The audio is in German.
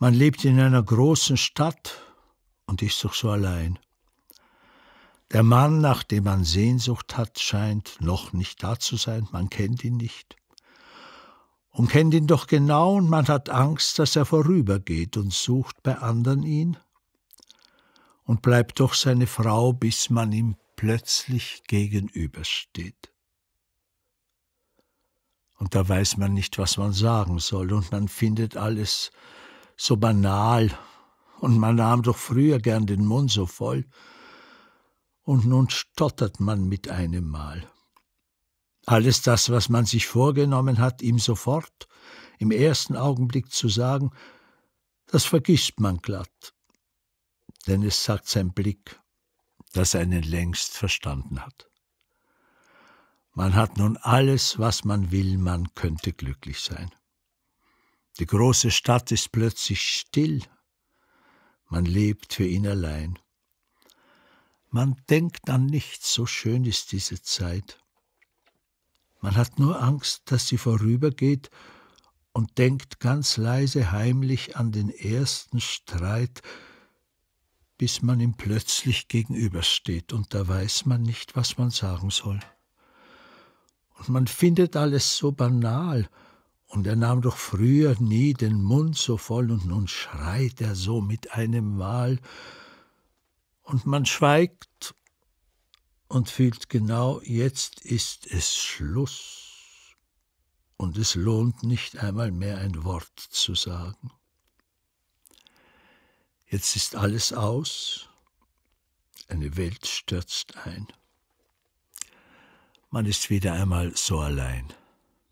Man lebt in einer großen Stadt und ist doch so allein. Der Mann, nach dem man Sehnsucht hat, scheint noch nicht da zu sein, man kennt ihn nicht. Und kennt ihn doch genau und man hat Angst, dass er vorübergeht und sucht bei anderen ihn und bleibt doch seine Frau, bis man ihm plötzlich gegenübersteht. Und da weiß man nicht, was man sagen soll, und man findet alles so banal, und man nahm doch früher gern den Mund so voll, und nun stottert man mit einem Mal. Alles das, was man sich vorgenommen hat, ihm sofort, im ersten Augenblick zu sagen, das vergisst man glatt, denn es sagt sein Blick, dass er einen längst verstanden hat. Man hat nun alles, was man will, man könnte glücklich sein. Die große Stadt ist plötzlich still. Man lebt für ihn allein. Man denkt an nichts, so schön ist diese Zeit. Man hat nur Angst, dass sie vorübergeht und denkt ganz leise heimlich an den ersten Streit, bis man ihm plötzlich gegenübersteht und da weiß man nicht, was man sagen soll. Und man findet alles so banal, und er nahm doch früher nie den Mund so voll, und nun schreit er so mit einem Mal, und man schweigt und fühlt genau, jetzt ist es Schluss, und es lohnt nicht einmal mehr ein Wort zu sagen. Jetzt ist alles aus, eine Welt stürzt ein. Man ist wieder einmal so allein.